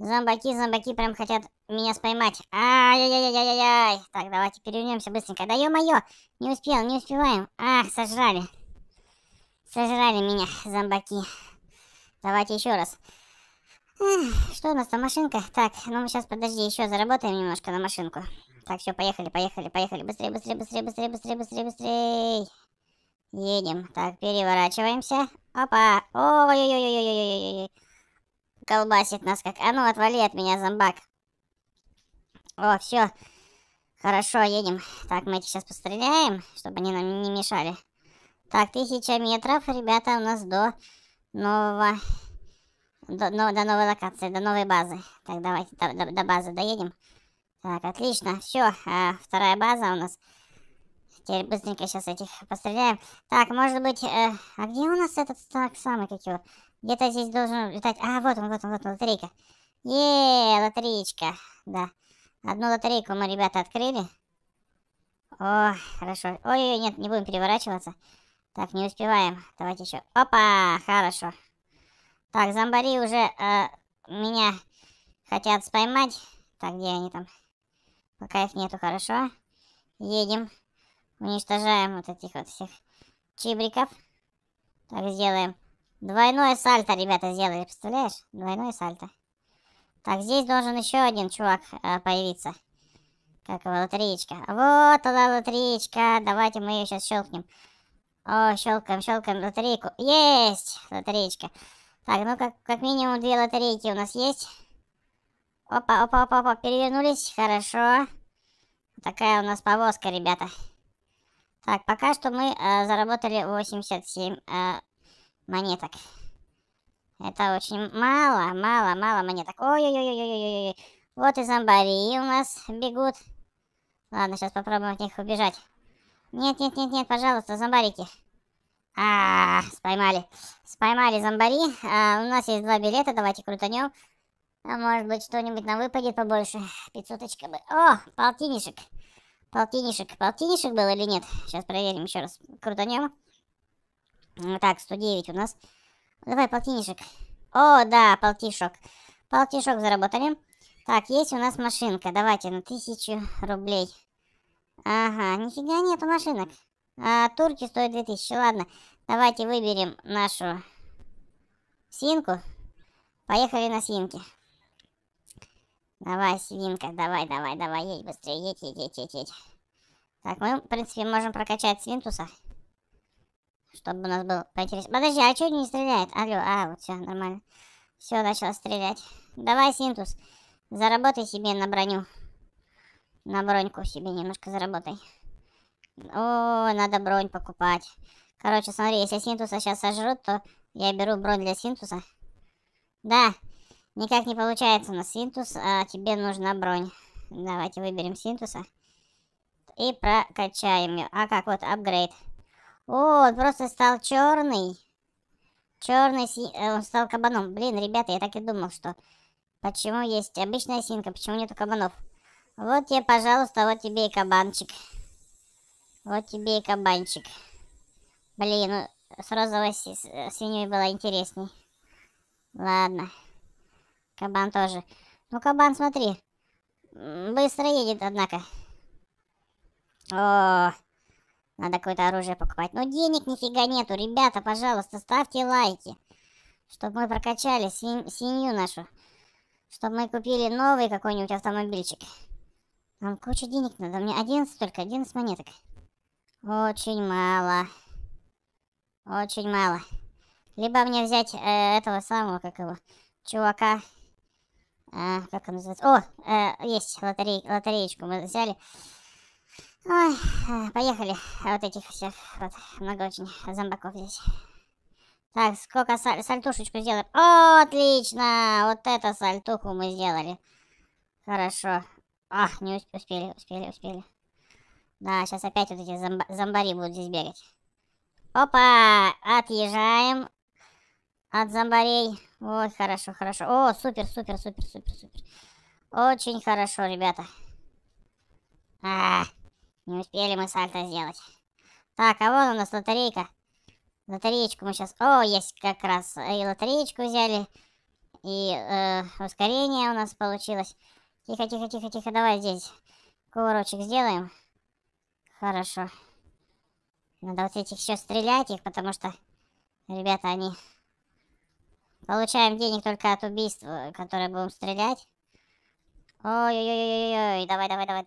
Зомбаки, зомбаки прям хотят меня споймать. Ай-яй-яй-яй-яй-яй. Так, давайте перевернемся быстренько. Да ё-моё, не успел, не успеваем. Ах, сожрали. Сожрали меня, зомбаки. Давайте еще раз. что у нас там машинка? Так, ну мы сейчас, подожди, еще заработаем немножко на машинку. Так, все, поехали, поехали, поехали. Быстрее, быстрее, быстрее, быстрее, быстрее, быстрее, быстрее. Едем. Так, переворачиваемся. Опа. Ой-ой-ой-ой-ой-ой-ой колбасит нас как. А ну, отвали от меня, зомбак. О, все. Хорошо, едем. Так, мы этих сейчас постреляем, чтобы они нам не мешали. Так, тысяча метров, ребята, у нас до нового... До, но, до новой локации, до новой базы. Так, давайте до, до, до базы доедем. Так, отлично. Все, а, вторая база у нас. Теперь быстренько сейчас этих постреляем. Так, может быть... Э, а где у нас этот так, самый, как его? Где-то здесь должен летать... А, вот он, вот он, вот он, лотерейка. Еее, лотереечка. Да. Одну лотерейку мы, ребята, открыли. О, хорошо. Ой-ой-ой, нет, не будем переворачиваться. Так, не успеваем. Давайте еще. Опа, хорошо. Так, зомбари уже э, меня хотят споймать. Так, где они там? Пока их нету, хорошо. Едем. Уничтожаем вот этих вот всех чибриков. Так, сделаем. Двойное сальто, ребята, сделали, представляешь? Двойное сальто. Так, здесь должен еще один чувак э, появиться. Как его, лотереечка. Вот она, лотереечка. Давайте мы ее сейчас щелкнем. О, щелкаем, щелкаем лотерейку. Есть! Лотереечка. Так, ну как, как минимум две лотерейки у нас есть. Опа, опа, опа, опа, перевернулись. Хорошо. Такая у нас повозка, ребята. Так, пока что мы э, заработали 87 э, монеток. Это очень мало, мало, мало монеток. Ой-ой-ой-ой-ой-ой. Вот и зомбари у нас бегут. Ладно, сейчас попробуем от них убежать. Нет-нет-нет-нет, пожалуйста, зомбарики. А, -а, а, споймали. Споймали зомбари. А, у нас есть два билета, давайте крутанем. А может быть что-нибудь нам выпадет побольше. Пятьсоточка бы. О, полтинишек. Полтинишек. Полтинишек был или нет? Сейчас проверим еще раз. Крутанем. Так, 109 у нас. Давай, полтинничек. О, да, полтишок. Полтишок заработали. Так, есть у нас машинка. Давайте на тысячу рублей. Ага, нифига нету машинок. А, турки стоят 2000. Ладно, давайте выберем нашу свинку. Поехали на свинке. Давай, свинка, давай, давай, давай, едь быстрее, едь, едь, едь, едь, едь. Так, мы, в принципе, можем прокачать свинтуса чтобы у нас был поинтереснее. Подожди, а что не стреляет? Алло, а, вот все, нормально. Все, начало стрелять. Давай, Синтус, заработай себе на броню. На броньку себе немножко заработай. О, надо бронь покупать. Короче, смотри, если Синтуса сейчас сожрут, то я беру бронь для Синтуса. Да, никак не получается на Синтус, а тебе нужна бронь. Давайте выберем Синтуса. И прокачаем ее. А как, вот, апгрейд. Апгрейд. О, он просто стал черный. Черный си... Э, он стал кабаном. Блин, ребята, я так и думал, что... Почему есть обычная синка, почему нету кабанов? Вот тебе, пожалуйста, вот тебе и кабанчик. Вот тебе и кабанчик. Блин, ну, с розовой си... Э, свиньей было интересней. Ладно. Кабан тоже. Ну, кабан, смотри. Быстро едет, однако. О, надо какое-то оружие покупать. Но денег нифига нету. Ребята, пожалуйста, ставьте лайки. Чтобы мы прокачали свинь, нашу. Чтобы мы купили новый какой-нибудь автомобильчик. Нам куча денег надо. Мне 11 только, 11 монеток. Очень мало. Очень мало. Либо мне взять э, этого самого, как его, чувака. Э, как он называется? О, э, есть, лотерей, лотереечку мы взяли. Ой, э, поехали. Вот этих всех. Вот, много очень зомбаков здесь. Так, сколько саль... сальтушечку сделали? О, отлично! Вот это сальтуху мы сделали. Хорошо. Ах, не усп... успели, успели, успели. Да, сейчас опять вот эти зомб... зомбари будут здесь бегать. Опа! Отъезжаем от зомбарей. Ой, хорошо, хорошо. О, супер, супер, супер, супер, супер. Очень хорошо, ребята. А-а-а. Не успели мы сальто сделать. Так, а вон у нас лотерейка. Лотереечку мы сейчас... О, есть как раз. Э, и лотереечку взяли. И э, ускорение у нас получилось. Тихо, тихо, тихо, тихо. Давай здесь кувырочек сделаем. Хорошо. Надо вот этих еще стрелять их, потому что, ребята, они... Получаем денег только от убийств, которые будем стрелять. Ой-ой-ой-ой-ой, давай-давай-давай.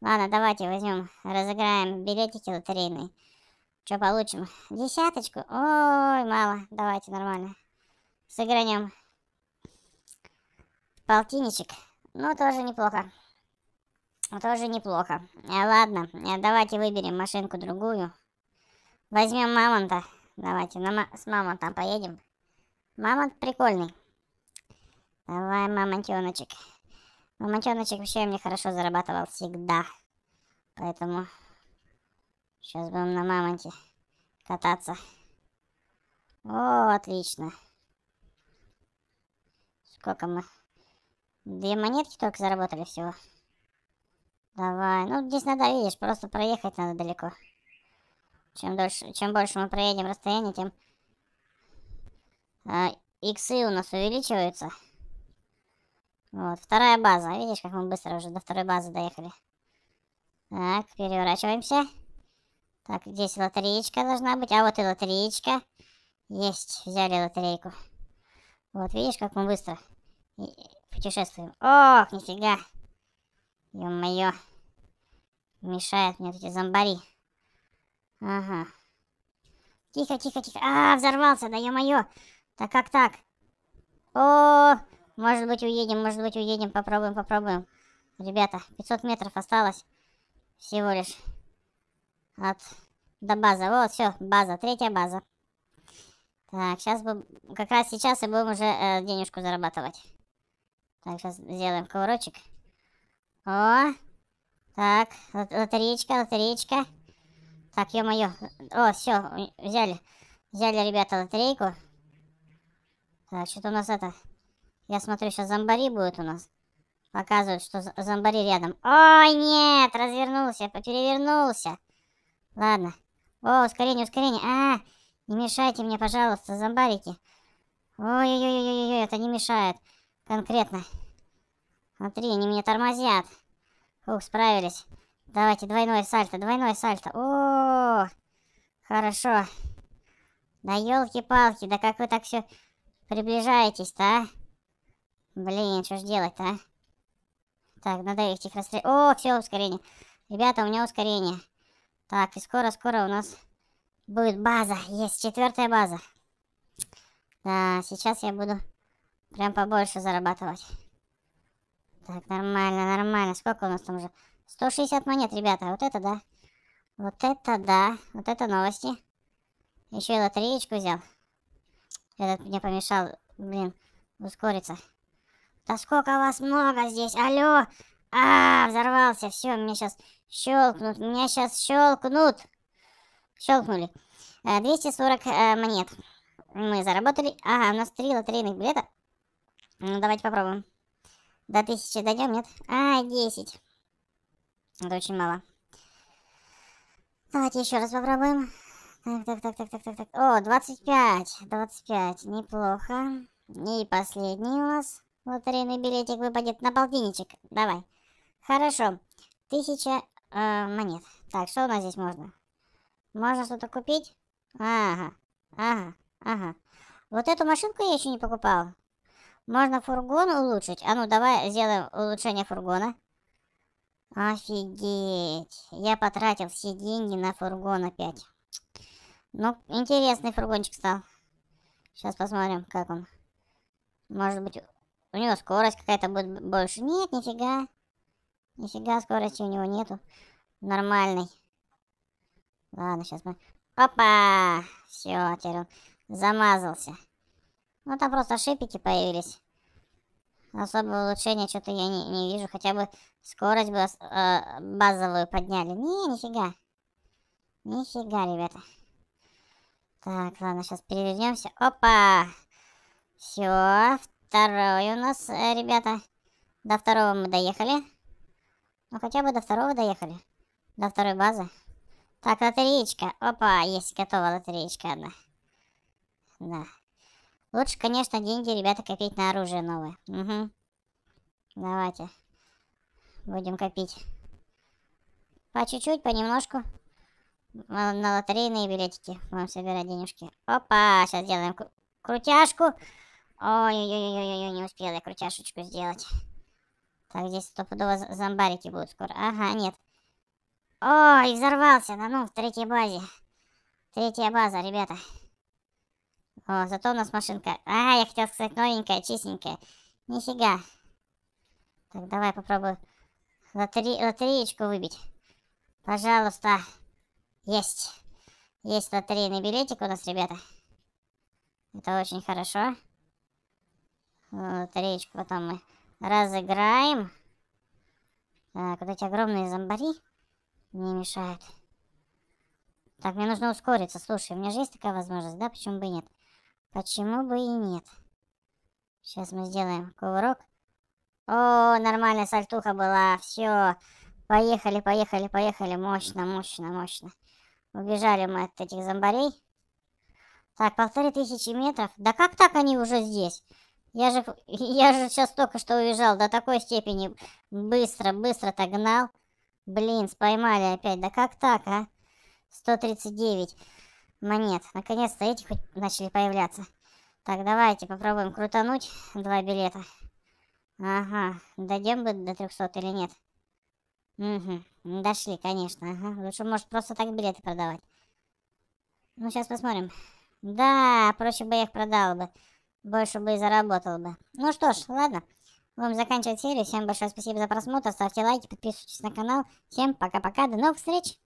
Ладно, давайте возьмем, разыграем билетики лотерейные. Что получим? Десяточку? Ой, мало. Давайте, нормально. Сыгранем. Полтинничек. Ну, тоже неплохо. Тоже неплохо. Э, ладно, э, давайте выберем машинку другую. Возьмем мамонта. Давайте на с мамонтом поедем. Мамонт прикольный. Давай, мамонтеночек. Но ну, вообще мне хорошо зарабатывал всегда. Поэтому сейчас будем на мамонте кататься. О, отлично. Сколько мы? Две монетки только заработали всего. Давай. Ну, здесь надо, видишь, просто проехать надо далеко. Чем, дольше, чем больше мы проедем расстояние, тем... А, иксы у нас увеличиваются. Вот, вторая база. Видишь, как мы быстро уже до второй базы доехали. Так, переворачиваемся. Так, здесь лотереечка должна быть. А вот и лотереечка. Есть, взяли лотерейку. Вот, видишь, как мы быстро путешествуем. Ох, нифига. Ё-моё. Мешают мне эти зомбари. Ага. Тихо, тихо, тихо. А, взорвался, да ё-моё. Так как так? О, -о, -о, -о. Может быть уедем, может быть уедем. Попробуем, попробуем. Ребята, 500 метров осталось всего лишь от до базы. Вот, все, база, третья база. Так, сейчас бы, как раз сейчас и будем уже э, денежку зарабатывать. Так, сейчас сделаем кувырочек. О, так, лотереечка, лотереечка. Так, ё-моё. О, все, взяли. Взяли, ребята, лотерейку. Так, что-то у нас это... Я смотрю, сейчас зомбари будет у нас. Показывают, что зомбари рядом. Ой, нет, развернулся, перевернулся. Ладно. О, ускорение, ускорение. А, не мешайте мне, пожалуйста, зомбарики. Ой-ой-ой-ой-ой, это не мешает. Конкретно. Смотри, они меня тормозят. Ух, справились. Давайте, двойное сальто, двойное сальто. О, -о хорошо. Да елки-палки, да как вы так все приближаетесь-то, а? Блин, что ж делать-то, а? Так, надо их тихо расстрелять. О, все, ускорение. Ребята, у меня ускорение. Так, и скоро-скоро у нас будет база. Есть четвертая база. Да, сейчас я буду прям побольше зарабатывать. Так, нормально, нормально. Сколько у нас там уже? 160 монет, ребята. Вот это да. Вот это да. Вот это новости. Еще и лотереечку взял. Этот мне помешал, блин, ускориться. Да сколько вас много здесь, алло! А, взорвался, все, меня сейчас щелкнут, меня сейчас щелкнут. Щелкнули. 240 э, э, монет мы заработали. Ага, у нас три лотерейных билета. Ну, давайте попробуем. До 1000 дойдем, нет? А, 10. Это очень мало. Давайте еще раз попробуем. Так, так, так, так, так, так, так. О, 25. 25. Неплохо. И последний у нас. Лотерейный билетик выпадет на полтинничек. Давай. Хорошо. Тысяча э, монет. Так, что у нас здесь можно? Можно что-то купить? Ага. Ага. Ага. Вот эту машинку я еще не покупал. Можно фургон улучшить. А ну, давай сделаем улучшение фургона. Офигеть. Я потратил все деньги на фургон опять. Ну, интересный фургончик стал. Сейчас посмотрим, как он. Может быть, у него скорость какая-то будет больше. Нет, нифига. Нифига скорости у него нету. нормальной. Ладно, сейчас мы... Опа! Все, теперь он замазался. Ну, там просто шипики появились. Особого улучшения что-то я не, не вижу. Хотя бы скорость бы, э, базовую подняли. Не, нифига. Нифига, ребята. Так, ладно, сейчас перевернемся. Опа! Все, второй у нас, э, ребята. До второго мы доехали. Ну, хотя бы до второго доехали. До второй базы. Так, лотереечка. Опа, есть готова лотереечка одна. Да. Лучше, конечно, деньги, ребята, копить на оружие новое. Угу. Давайте. Будем копить. По чуть-чуть, понемножку. На лотерейные билетики будем собирать денежки. Опа, сейчас сделаем крутяшку. Ой-ой-ой, не успел я крутяшечку сделать. Так, здесь стопудово зомбарики будут скоро. Ага, нет. Ой, взорвался. Да ну, в третьей базе. Третья база, ребята. О, зато у нас машинка. А, я хотел сказать новенькая, чистенькая. Нифига. Так, давай попробую лотери... лотереечку выбить. Пожалуйста. Есть. Есть лотерейный билетик у нас, ребята. Это очень хорошо. Э, Тарелочку потом мы разыграем. Так, вот эти огромные зомбари не мешают. Так, мне нужно ускориться. Слушай, у меня же есть такая возможность, да? Почему бы и нет? Почему бы и нет? Сейчас мы сделаем кувырок. О, нормальная сальтуха была. Все. Поехали, поехали, поехали. Мощно, мощно, мощно. Убежали мы от этих зомбарей. Так, полторы тысячи метров. Да как так они уже здесь? Я же, я же сейчас только что уезжал, до такой степени быстро-быстро-то гнал. Блин, споймали опять, да как так, а? 139 монет. Наконец-то эти хоть начали появляться. Так, давайте попробуем крутануть два билета. Ага, дойдем бы до 300 или нет? Угу, дошли, конечно. Ага. Лучше, может, просто так билеты продавать. Ну, сейчас посмотрим. Да, проще бы я их продал бы больше бы и заработал бы. Ну что ж, ладно. Будем заканчивать серию. Всем большое спасибо за просмотр. Ставьте лайки, подписывайтесь на канал. Всем пока-пока. До новых встреч.